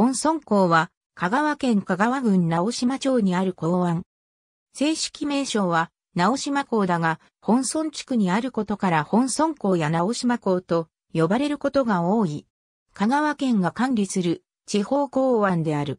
本村港は、香川県香川郡直島町にある港湾。正式名称は、直島港だが、本村地区にあることから本村港や直島港と呼ばれることが多い。香川県が管理する地方港湾である。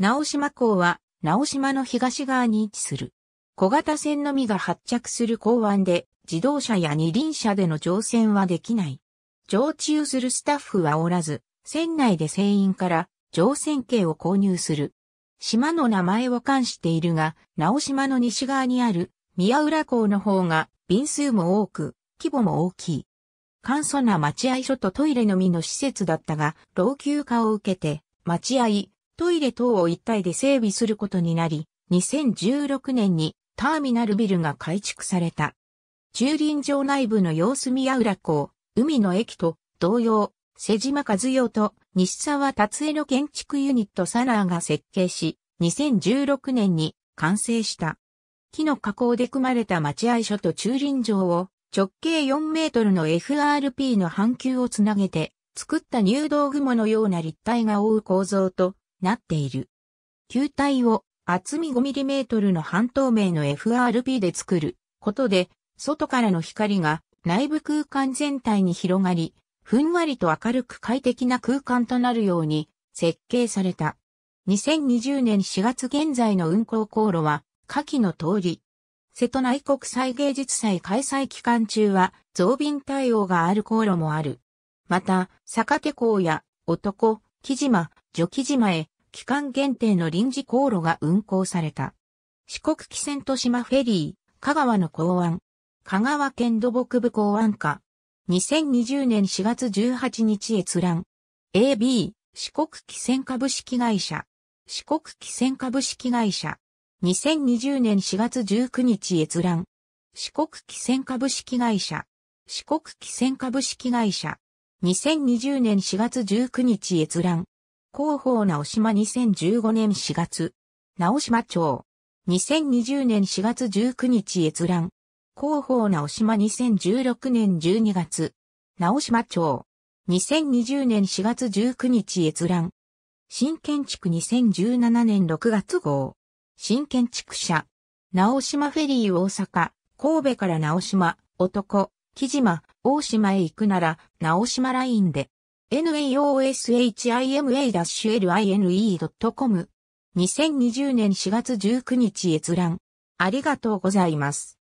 直島港は、直島の東側に位置する。小型船のみが発着する港湾で、自動車や二輪車での乗船はできない。常駐するスタッフはおらず、船内で船員から乗船券を購入する。島の名前を冠しているが、直島の西側にある宮浦港の方が便数も多く、規模も大きい。簡素な待合所とトイレのみの施設だったが、老朽化を受けて、待合、トイレ等を一体で整備することになり、2016年にターミナルビルが改築された。駐輪場内部の様子宮浦港、海の駅と同様、瀬島和代と西沢達江の建築ユニットサラーが設計し、2016年に完成した。木の加工で組まれた待合所と駐輪場を直径4メートルの FRP の半球をつなげて作った入道雲のような立体が覆う構造となっている。球体を厚み5トルの半透明の FRP で作ることで外からの光が内部空間全体に広がりふんわりと明るく快適な空間となるように設計された。2020年4月現在の運行航路は、下記の通り。瀬戸内国際芸術祭開催期間中は、増便対応がある航路もある。また、坂手港や、男、木島、女木島へ、期間限定の臨時航路が運行された。四国汽船と島フェリー、香川の港湾、香川県土木部港湾課、2020年4月18日閲覧。AB、四国汽船株式会社。四国汽船株式会社。2020年4月19日閲覧。四国汽船株式会社。四国汽船株式会社。2020年4月19日閲覧。広報直島2015年4月。直島町。2020年4月19日閲覧。広報直島2016年12月、直島町、2020年4月19日閲覧、新建築2017年6月号、新建築者、直島フェリー大阪、神戸から直島、男、木島、大島へ行くなら、直島ラインで、naoshima-line.com2020 年4月19日閲覧。ありがとうございます。